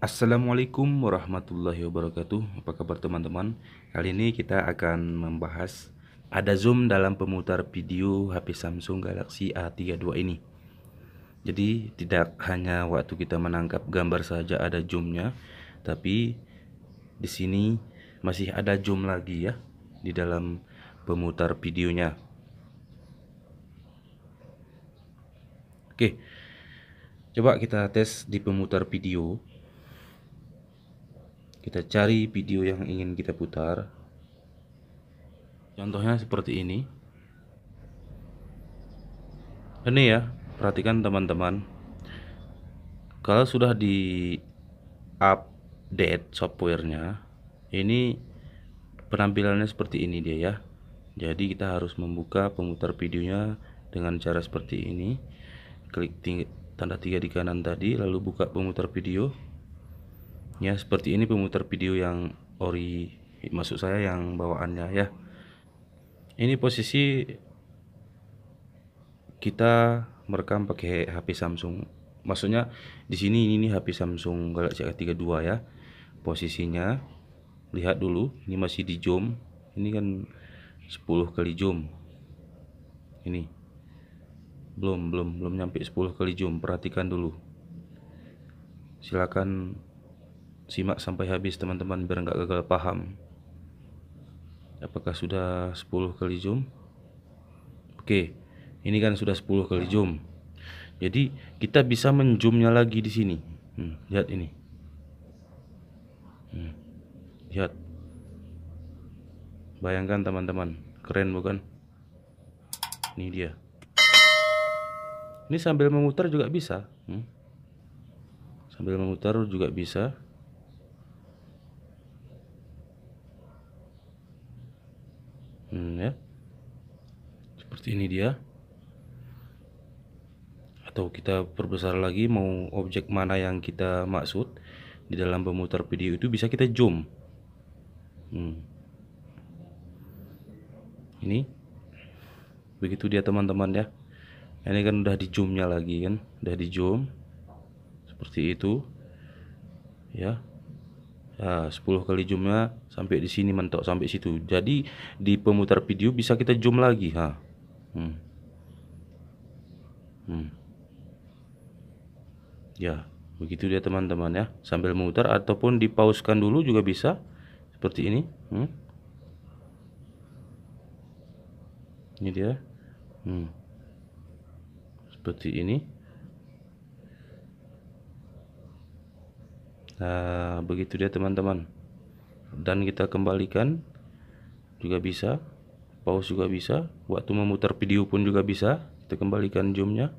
Assalamualaikum warahmatullahi wabarakatuh Apa kabar teman-teman Kali ini kita akan membahas Ada zoom dalam pemutar video HP Samsung Galaxy A32 ini Jadi tidak hanya waktu kita menangkap gambar saja ada zoomnya Tapi di sini masih ada zoom lagi ya Di dalam pemutar videonya Oke Coba kita tes di pemutar video kita cari video yang ingin kita putar contohnya seperti ini ini ya perhatikan teman-teman kalau sudah di update softwarenya ini penampilannya seperti ini dia ya jadi kita harus membuka pemutar videonya dengan cara seperti ini klik tanda tiga di kanan tadi lalu buka pemutar video ya seperti ini pemutar video yang ori maksud saya yang bawaannya ya ini posisi kita merekam pakai HP Samsung maksudnya di sini ini, ini HP Samsung Galaxy A32 ya posisinya lihat dulu ini masih di zoom ini kan 10 kali zoom ini belum belum belum nyampe 10 kali zoom perhatikan dulu silakan simak sampai habis teman-teman biar nggak gagal paham apakah sudah 10 kali zoom oke ini kan sudah 10 kali zoom jadi kita bisa menzoomnya lagi di sini hmm, lihat ini hmm, lihat bayangkan teman-teman keren bukan ini dia ini sambil memutar juga bisa hmm. sambil memutar juga bisa seperti ini dia atau kita perbesar lagi mau objek mana yang kita maksud di dalam pemutar video itu bisa kita zoom hmm. ini begitu dia teman-teman ya ini kan udah di zoomnya lagi kan udah di zoom seperti itu ya Nah, 10 kali zoomnya sampai di sini mentok sampai situ. Jadi di pemutar video bisa kita zoom lagi. Ha. Hmm. Hmm. Ya, begitu dia teman-teman ya. Sambil memutar ataupun dipauskan dulu juga bisa. Seperti ini. Hmm. Ini dia. Hmm. Seperti ini. Nah, begitu dia teman-teman. Dan kita kembalikan juga bisa pause juga bisa waktu memutar video pun juga bisa kita kembalikan zoomnya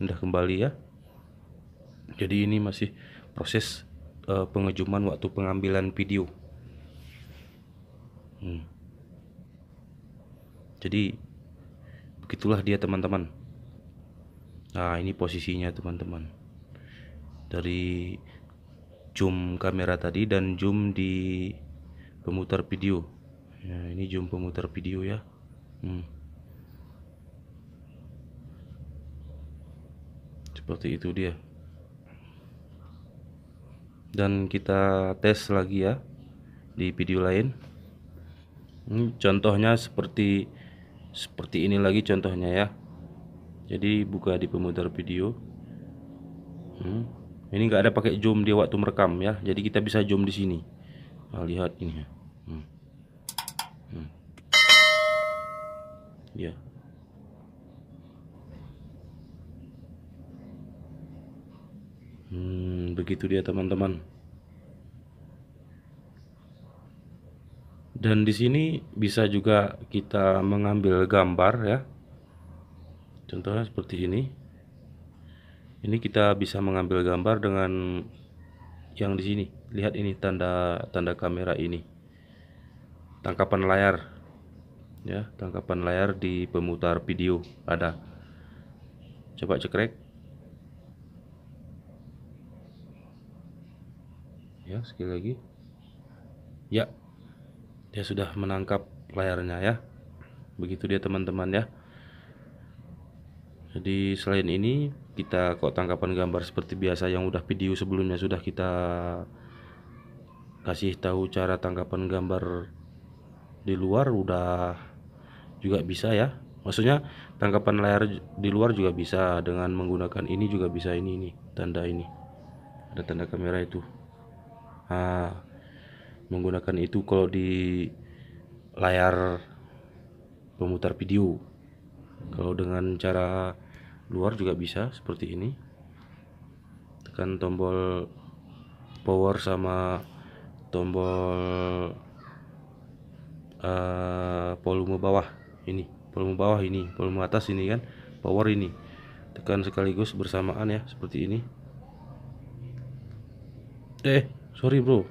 udah kembali ya jadi ini masih proses uh, pengejuman waktu pengambilan video hmm. jadi begitulah dia teman-teman nah ini posisinya teman-teman dari zoom kamera tadi dan zoom di pemutar video ya ini zoom pemutar video ya hmm. seperti itu dia dan kita tes lagi ya di video lain hmm, contohnya seperti seperti ini lagi contohnya ya jadi buka di pemutar video hmm. ini nggak ada pakai zoom di waktu merekam ya jadi kita bisa zoom di sini nah, lihat ini ya hmm. ya hmm, begitu dia teman-teman dan di sini bisa juga kita mengambil gambar ya contohnya seperti ini ini kita bisa mengambil gambar dengan yang di sini lihat ini tanda tanda kamera ini tangkapan layar ya tangkapan layar di pemutar video ada coba cekrek ya sekali lagi ya dia sudah menangkap layarnya ya begitu dia teman-teman ya jadi selain ini kita kok tangkapan gambar seperti biasa yang udah video sebelumnya sudah kita kasih tahu cara tangkapan gambar di luar udah juga bisa ya maksudnya tangkapan layar di luar juga bisa dengan menggunakan ini juga bisa ini ini tanda ini ada tanda kamera itu nah, menggunakan itu kalau di layar pemutar video kalau dengan cara luar juga bisa seperti ini tekan tombol power sama tombol uh, volume bawah ini volume bawah ini volume atas ini kan power ini tekan sekaligus bersamaan ya seperti ini eh sorry bro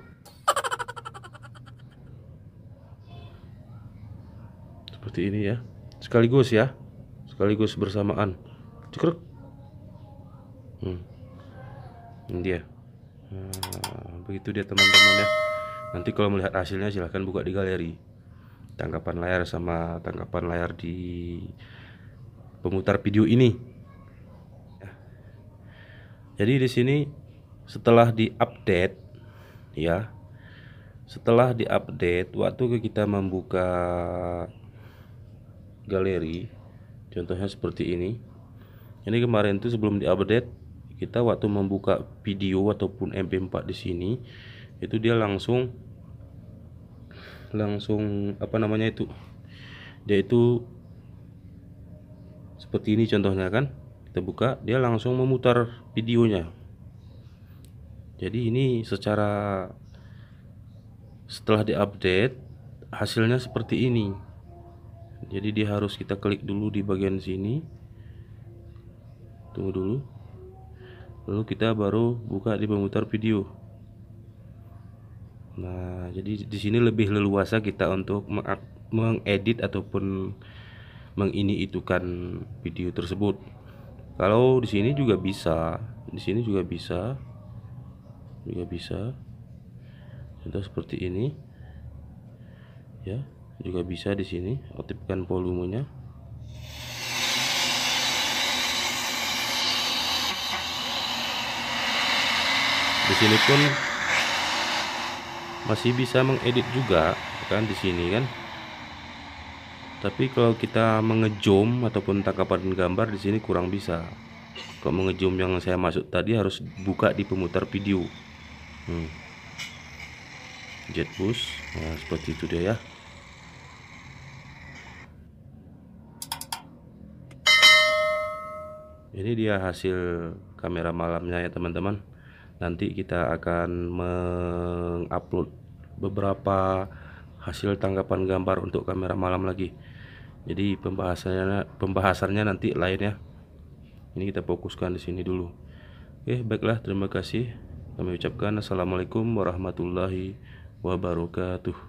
seperti ini ya sekaligus ya sekaligus bersamaan cekrek hmm. ini dia nah, begitu dia teman-teman ya nanti kalau melihat hasilnya silahkan buka di galeri tangkapan layar sama tangkapan layar di pemutar video ini jadi di sini setelah diupdate ya setelah diupdate waktu kita membuka galeri contohnya seperti ini ini kemarin itu sebelum diupdate kita waktu membuka video ataupun MP4 di sini itu dia langsung langsung apa namanya itu dia itu seperti ini contohnya kan kita buka dia langsung memutar videonya jadi ini secara setelah diupdate hasilnya seperti ini jadi dia harus kita klik dulu di bagian sini tunggu dulu lalu kita baru buka di pemutar video Nah, jadi di sini lebih leluasa kita untuk mengedit ataupun mengini itukan video tersebut. Kalau di sini juga bisa, di sini juga bisa, juga bisa. Contoh seperti ini, ya, juga bisa di sini. Aktifkan volumenya. Di sini pun masih bisa mengedit juga kan di sini kan tapi kalau kita mengejom ataupun tangkapan gambar di sini kurang bisa kalau mengejom yang saya masuk tadi harus buka di pemutar video hmm. jet bus nah, seperti itu dia ya ini dia hasil kamera malamnya ya teman-teman nanti kita akan mengupload beberapa hasil tanggapan gambar untuk kamera malam lagi jadi pembahasannya pembahasannya nanti lain ya ini kita fokuskan di sini dulu oke baiklah terima kasih kami ucapkan assalamualaikum warahmatullahi wabarakatuh